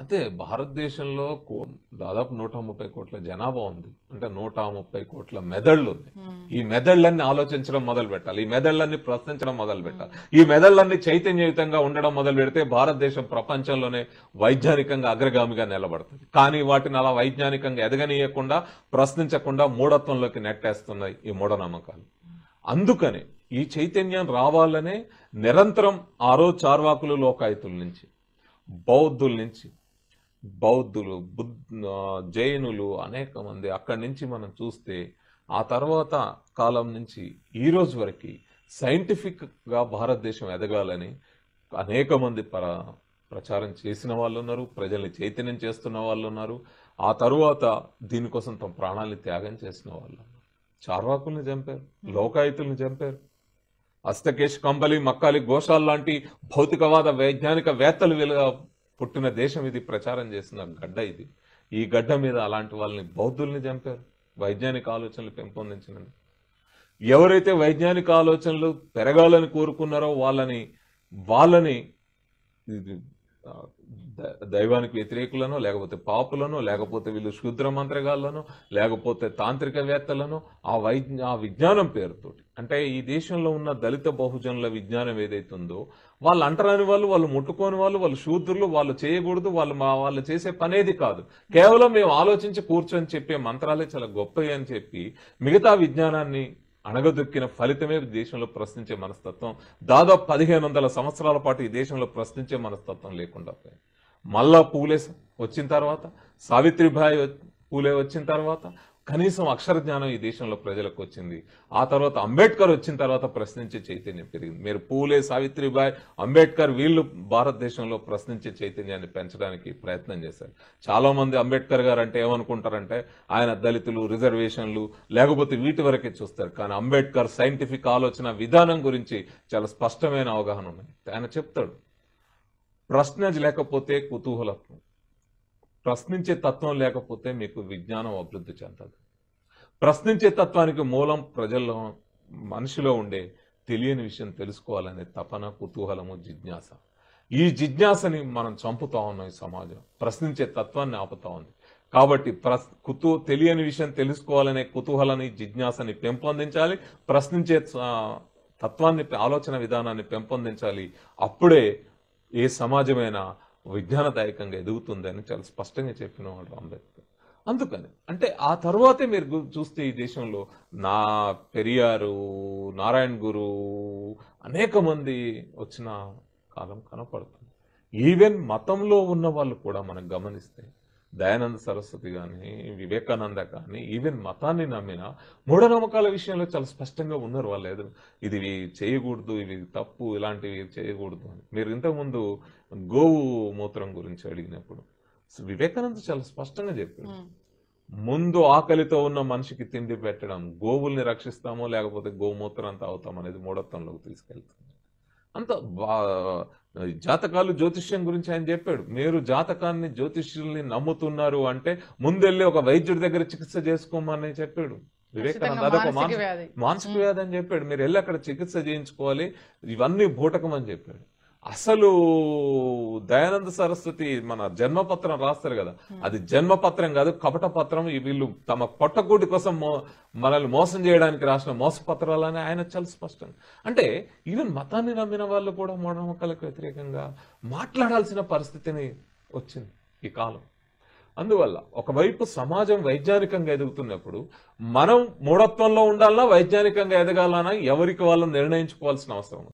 అంటే భారతదేశంలో దాదాపు నూట ముప్పై కోట్ల జనాభా ఉంది అంటే నూట ముప్పై కోట్ల మెదళ్ళు ఉంది hmm. ఈ మెదళ్ళన్ని ఆలోచించడం మొదలు పెట్టాలి ఈ మెదళ్ళన్ని ప్రశ్నించడం మొదలు పెట్టాలి ఈ మెదళ్ళన్నీ చైతన్యయుతంగా ఉండడం మొదలు పెడితే భారతదేశం ప్రపంచంలోనే వైజ్ఞానికంగా అగ్రగామిగా నిలబడుతుంది కానీ వాటిని అలా వైజ్ఞానికంగా ఎదగనీయకుండా ప్రశ్నించకుండా మూఢత్వంలోకి నెట్టేస్తున్నాయి ఈ మూఢనమ్మకాలు అందుకనే ఈ చైతన్యం రావాలనే నిరంతరం ఆరో చార్వాకులు లోకాయుతుల నుంచి బౌద్ధుల నుంచి బౌద్ధులు బుద్ జైనులు అనేక మంది అక్కడి నుంచి మనం చూస్తే ఆ తర్వాత కాలం నుంచి ఈ రోజు వరకు సైంటిఫిక్గా భారతదేశం ఎదగాలని అనేక మంది ప్ర ప్రచారం చేసిన వాళ్ళు ఉన్నారు ప్రజల్ని చైతన్యం చేస్తున్న వాళ్ళు ఉన్నారు ఆ తరువాత దీనికోసం తమ ప్రాణాలని త్యాగం చేసిన వాళ్ళు చార్వాకుల్ని చంపారు లోకాయుతుల్ని చంపారు అస్తకేష్ కంబలి మక్కాలి ఘోషాల్ లాంటి భౌతికవాద వైజ్ఞానిక వేత్తలు పుట్టిన దేశం ఇది ప్రచారం చేసిన గడ్డ ఇది ఈ గడ్డ మీద అలాంటి వాళ్ళని బౌద్ధుల్ని చంపారు వైజ్ఞానిక ఆలోచనలు పెంపొందించినది ఎవరైతే వైజ్ఞానిక ఆలోచనలు పెరగాలని కోరుకున్నారో వాళ్ళని వాళ్ళని దైవానికి వ్యతిరేకులను లేకపోతే పాపులను లేకపోతే వీళ్ళు శూద్ర మంత్రగాళ్ళను లేకపోతే తాంత్రికవేత్తలను ఆ వై ఆ విజ్ఞానం పేరుతోటి అంటే ఈ దేశంలో ఉన్న దళిత బహుజనుల విజ్ఞానం ఏదైతే ఉందో వాళ్ళు అంటరాని వాళ్ళు వాళ్ళు ముట్టుకోని వాళ్ళు వాళ్ళు శూద్రులు వాళ్ళు చేయకూడదు వాళ్ళు మా వాళ్ళు చేసే పనేది కాదు కేవలం మేము ఆలోచించి కూర్చొని చెప్పే మంత్రాలే చాలా గొప్పవి అని చెప్పి మిగతా విజ్ఞానాన్ని అణగదొక్కిన ఫలితమే దేశంలో ప్రశ్నించే మనస్తత్వం దాదాపు పదిహేను వందల సంవత్సరాల పాటు ఈ దేశంలో ప్రశ్నించే మనస్తత్వం లేకుండా పోయింది మళ్ళా పూలే వచ్చిన తర్వాత సావిత్రిభాయ్ పూలే వచ్చిన తర్వాత కనీసం అక్షర జ్ఞానం ఈ దేశంలో ప్రజలకు వచ్చింది ఆ తర్వాత అంబేద్కర్ వచ్చిన తర్వాత ప్రశ్నించే చైతన్యం పెరిగింది మీరు పూలే సావిత్రిబాయ్ అంబేద్కర్ వీళ్ళు భారతదేశంలో ప్రశ్నించే చైతన్యాన్ని పెంచడానికి ప్రయత్నం చేశారు చాలా మంది అంబేద్కర్ గారు అంటే ఏమనుకుంటారంటే ఆయన దళితులు రిజర్వేషన్లు లేకపోతే వీటి వరకే చూస్తారు కానీ అంబేద్కర్ సైంటిఫిక్ ఆలోచన విధానం గురించి చాలా స్పష్టమైన అవగాహన ఉన్నది ఆయన చెప్తాడు ప్రశ్న లేకపోతే కుతూహలత్వం ప్రశ్నించే తత్వం లేకపోతే మీకు విజ్ఞానం అభివృద్ధి చెందదు ప్రశ్నించే తత్వానికి మూలం ప్రజల్లో మనిషిలో ఉండే తెలియని విషయం తెలుసుకోవాలనే తపన కుతూహలము జిజ్ఞాస ఈ జిజ్ఞాసని మనం చంపుతా ఉన్నాం ఈ సమాజం ప్రశ్నించే తత్వాన్ని ఆపుతా ఉంది కాబట్టి ప్రస్ కుతూ తెలియని విషయం తెలుసుకోవాలనే కుతూహలని జిజ్ఞాసని పెంపొందించాలి ప్రశ్నించే తత్వాన్ని ఆలోచన విధానాన్ని పెంపొందించాలి అప్పుడే ఏ సమాజమైనా విజ్ఞానదాయకంగా ఎదుగుతుందని చాలా స్పష్టంగా చెప్పిన వాళ్ళు అంబేద్కర్ అందుకని అంటే ఆ తర్వాతే మీరు చూస్తే ఈ దేశంలో నా పెరియారు నారాయణ గురు అనేక మంది వచ్చిన కాలం కనపడుతుంది ఈవెన్ మతంలో ఉన్న వాళ్ళు కూడా మనం గమనిస్తే దయానంద సరస్వతి కానీ వివేకానంద కానీ ఈవెన్ మతాన్ని నమ్మిన మూఢనమ్మకాల విషయంలో చాలా స్పష్టంగా ఉన్నారు వాళ్ళు ఏదో ఇది చేయకూడదు ఇవి తప్పు ఇలాంటివి చేయకూడదు అని మీరు ఇంతకుముందు గోవు మూత్రం గురించి అడిగినప్పుడు వివేకానంద చాలా స్పష్టంగా చెప్పాడు ముందు ఆకలితో ఉన్న మనిషికి తిండి పెట్టడం గోవుల్ని రక్షిస్తామో లేకపోతే గోమూత్రం అవుతాం అనేది మూఢత్వంలోకి తీసుకెళ్తుంది అంత జాతకాలు జ్యోతిష్యం గురించి ఆయన చెప్పాడు మీరు జాతకాన్ని జ్యోతిష్యుల్ని నమ్ముతున్నారు అంటే ముందెళ్ళి ఒక వైద్యుడి దగ్గర చికిత్స చేసుకోమని చెప్పాడు వివేకానంద అదొక మానసిక వ్యాధి అని చెప్పాడు మీరు వెళ్ళి అక్కడ చికిత్స చేయించుకోవాలి ఇవన్నీ బూటకం అని చెప్పాడు అసలు దయానంద సరస్వతి మన జన్మపత్రం రాస్తారు కదా అది జన్మపత్రం కాదు కపట పత్రం వీళ్ళు తమ పొట్టకూటి కోసం మనల్ని మోసం చేయడానికి రాసిన మోసపత్రాలని ఆయన చాలా స్పష్టం అంటే ఈవెన్ మతాన్ని నమ్మిన వాళ్ళు కూడా మూఢనమ్మకాలకు వ్యతిరేకంగా మాట్లాడాల్సిన పరిస్థితిని వచ్చింది ఈ కాలం అందువల్ల ఒకవైపు సమాజం వైజ్ఞానికంగా ఎదుగుతున్నప్పుడు మనం మూఢత్వంలో ఉండాలా వైజ్ఞానికంగా ఎదగాలన్నా ఎవరికి వాళ్ళని నిర్ణయించుకోవాల్సిన అవసరం